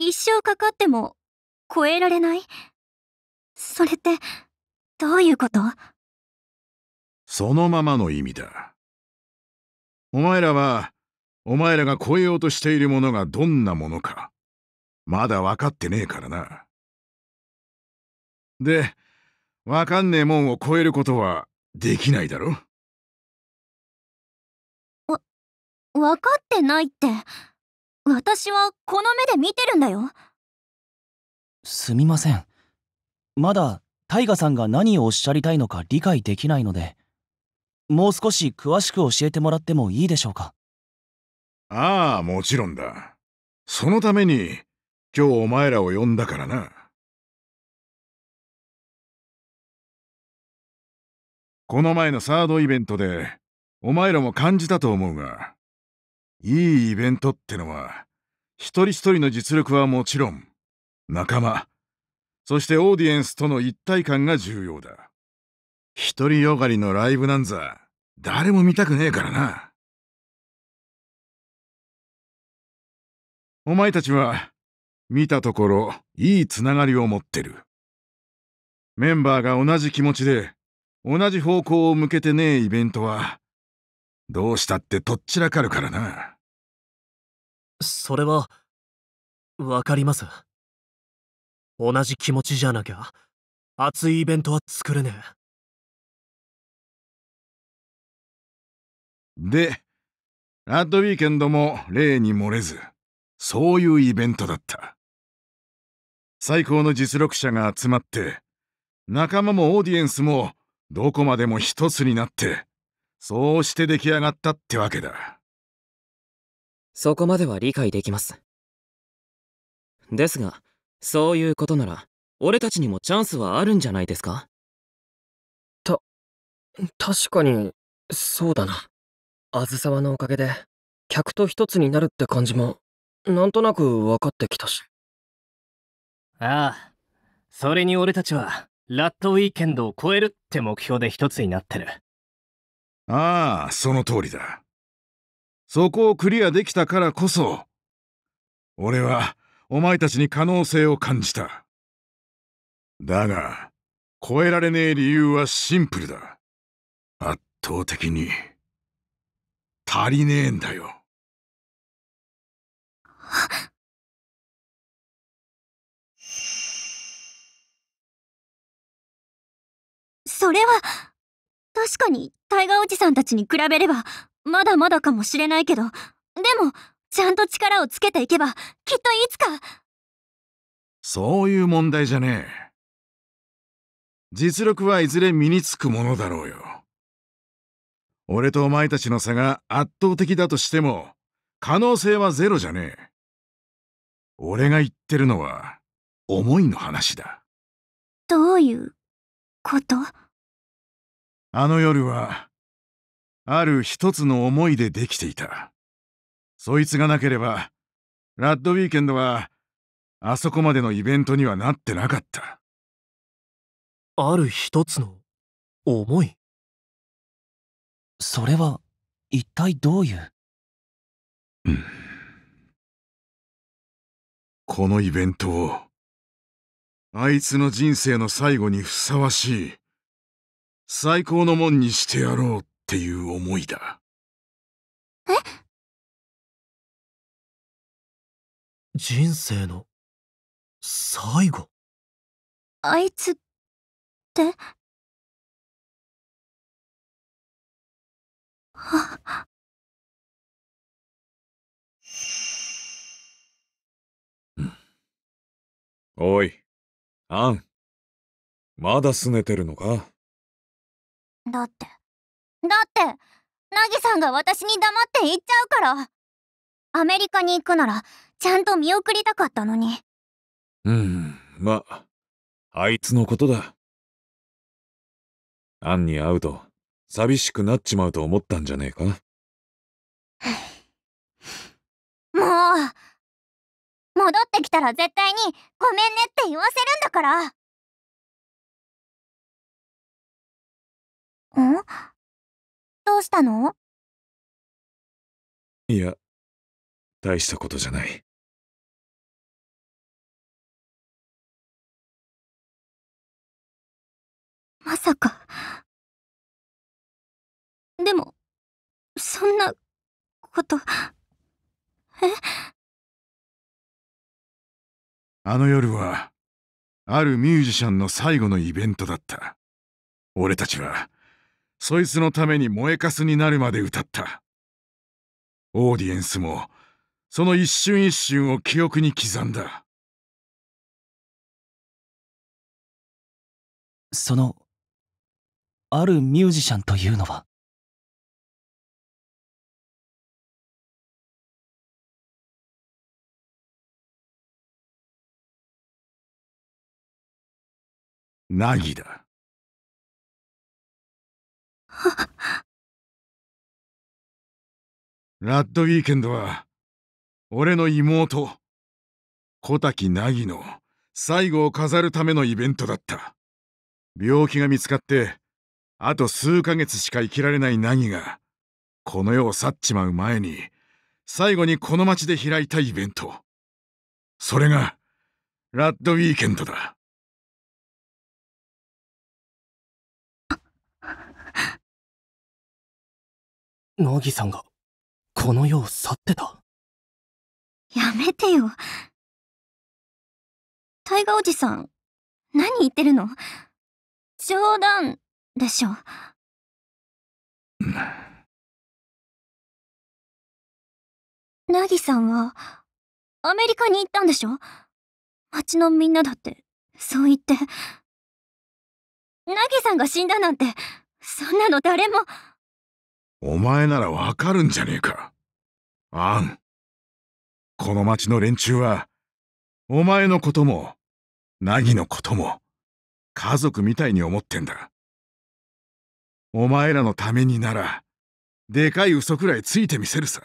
一生かかっても超えられないそれってどういうことそのままの意味だお前らはお前らが超えようとしているものがどんなものかまだ分かってねえからなで分かんねえもんを超えることはできないだろわ分かってないって。私はこの目で見てるんだよすみませんまだタイガさんが何をおっしゃりたいのか理解できないのでもう少し詳しく教えてもらってもいいでしょうかああもちろんだそのために今日お前らを呼んだからなこの前のサードイベントでお前らも感じたと思うがいいイベントってのは一人一人の実力はもちろん仲間そしてオーディエンスとの一体感が重要だ独りよがりのライブなんざ誰も見たくねえからなお前たちは見たところいいつながりを持ってるメンバーが同じ気持ちで同じ方向を向けてねえイベントはどうしたってとっちらかるからな。それは、わかります。同じ気持ちじゃなきゃ、熱いイベントは作れねえ。で、ラッドウィーケンドも例に漏れず、そういうイベントだった。最高の実力者が集まって、仲間もオーディエンスもどこまでも一つになって、そうして出来上がったってわけだそこまでは理解できますですがそういうことなら俺たちにもチャンスはあるんじゃないですかた確かにそうだなあずさわのおかげで客と一つになるって感じもなんとなく分かってきたしああそれに俺たちはラットウィーケンドを超えるって目標で一つになってるああ、その通りだ。そこをクリアできたからこそ、俺はお前たちに可能性を感じた。だが、超えられねえ理由はシンプルだ。圧倒的に、足りねえんだよ。それは、確かにタイガおじさんたちに比べれば、まだまだかもしれないけど、でも、ちゃんと力をつけていけば、きっといつか。そういう問題じゃねえ。実力はいずれ身につくものだろうよ。俺とお前たちの差が圧倒的だとしても、可能性はゼロじゃねえ。俺が言ってるのは、思いの話だ。どういうことあの夜は、ある一つの思いでできていた。そいつがなければ、ラッドウィーケンドは、あそこまでのイベントにはなってなかった。ある一つの思いそれは一体どういう、このイベントを、あいつの人生の最後にふさわしい。最高のもんにしてやろうっていう思いだえ人生の最後あいつっておい、アン。まだ拗ねてるのかだってだってナギさんが私に黙って行っちゃうからアメリカに行くならちゃんと見送りたかったのにうんまああいつのことだアンに会うと寂しくなっちまうと思ったんじゃねえか もう戻ってきたら絶対にごめんねって言わせるんだからんどうしたのいや、大したことじゃない。まさか。でも、そんな、こと、えあの夜は、あるミュージシャンの最後のイベントだった。俺たちは、そいつのために燃えかすになるまで歌ったオーディエンスもその一瞬一瞬を記憶に刻んだそのあるミュージシャンというのは凪だラッドウィーケンドは俺の妹小滝凪の最後を飾るためのイベントだった病気が見つかってあと数ヶ月しか生きられない凪がこの世を去っちまう前に最後にこの町で開いたイベントそれがラッドウィーケンドだなぎさんがこの世を去ってたやめてよタイガおじさん何言ってるの冗談でしょぎさんはアメリカに行ったんでしょ町のみんなだってそう言ってぎさんが死んだなんてそんなの誰も。お前ならわかるんじゃねえか。アン。この町の連中は、お前のことも、ナギのことも、家族みたいに思ってんだ。お前らのためになら、でかい嘘くらいついてみせるさ。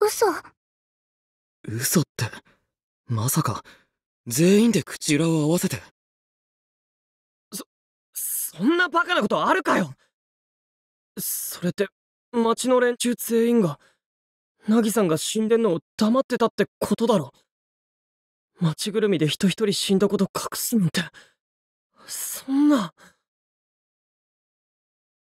嘘嘘って、まさか。全員で口裏を合わせてそそんなバカなことあるかよそれって町の連中全員が凪さんが死んでんのを黙ってたってことだろ町ぐるみで人一人死んだこと隠すなんてそんな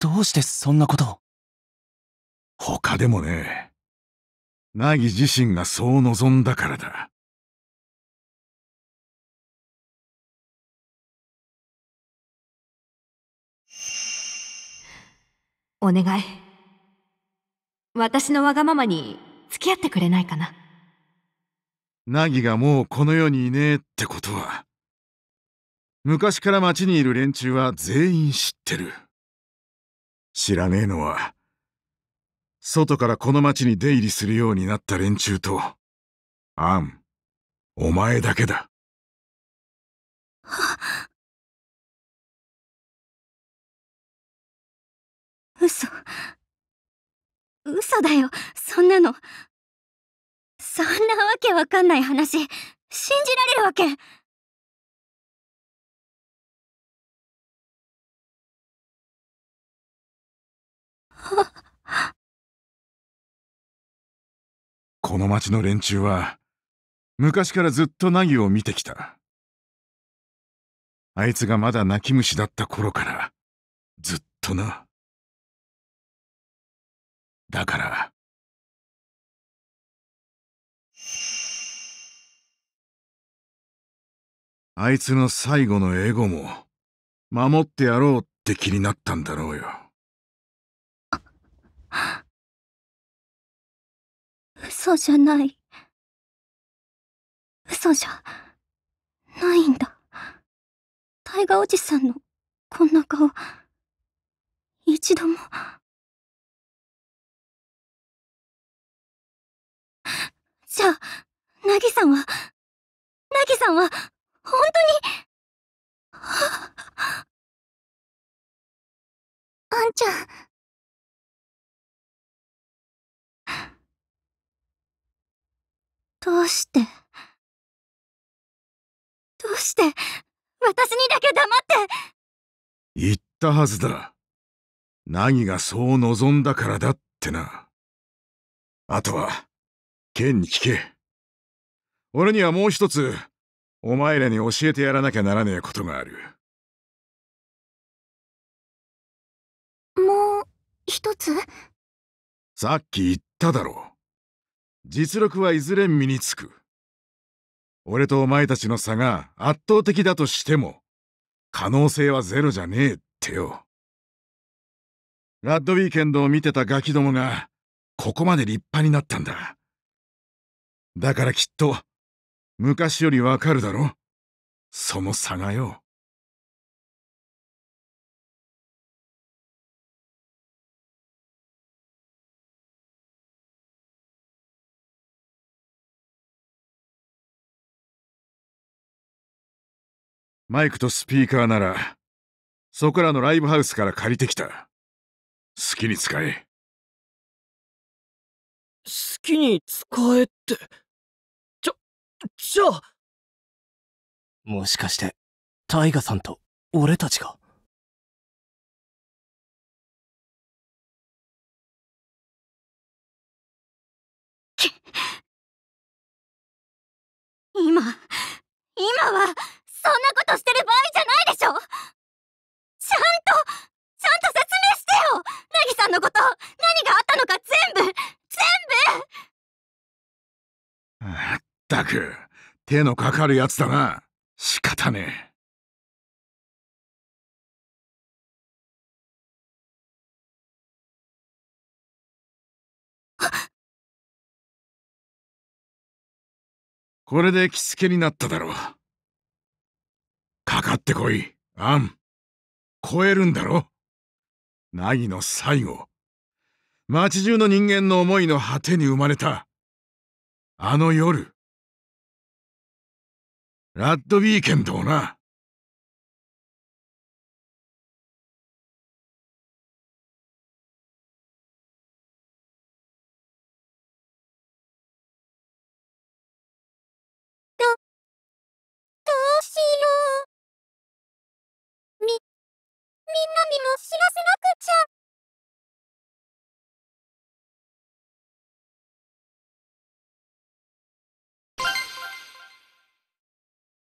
どうしてそんなことを他でもね凪自身がそう望んだからだお願い。私のわがままに付き合ってくれないかな。ナギがもうこの世にいねえってことは。昔から町にいる連中は全員知ってる。知らねえのは、外からこの町に出入りするようになった連中と、アン、お前だけだ。嘘。嘘だよ、そんなの。そんなわけわかんない話、信じられるわけ。この町の連中は昔からずっと凪を見てきたあいつがまだ泣き虫だった頃からずっとな。だから。あいつの最後のエゴも、守ってやろうって気になったんだろうよ。嘘じゃない。嘘じゃ、ないんだ。タイガおじさんの、こんな顔、一度も。じゃあ、なぎさんは、なぎさんは、本当に、あ、あんちゃん。どうして、どうして、私にだけ黙って言ったはずだ。凪がそう望んだからだってな。あとは、剣に聞け。俺にはもう一つ、お前らに教えてやらなきゃならねえことがある。もう、一つさっき言っただろう。実力はいずれ身につく。俺とお前たちの差が圧倒的だとしても、可能性はゼロじゃねえってよ。ラッドウィーケンドを見てたガキどもが、ここまで立派になったんだ。だからきっと、昔よりわかるだろその差がよ。マイクとスピーカーなら、そこらのライブハウスから借りてきた。好きに使え。好きに使えって。じゃあもしかしてタイガさんと俺たちが今今はそんなことしてる場合じゃないでしょったく手のかかるやつだな仕方ねえ これで着付けになっただろうかかってこいアン超えるんだろ凪の最後街中の人間の思いの果てに生まれたあの夜ラッドビーケンどうな。みんなにも知ら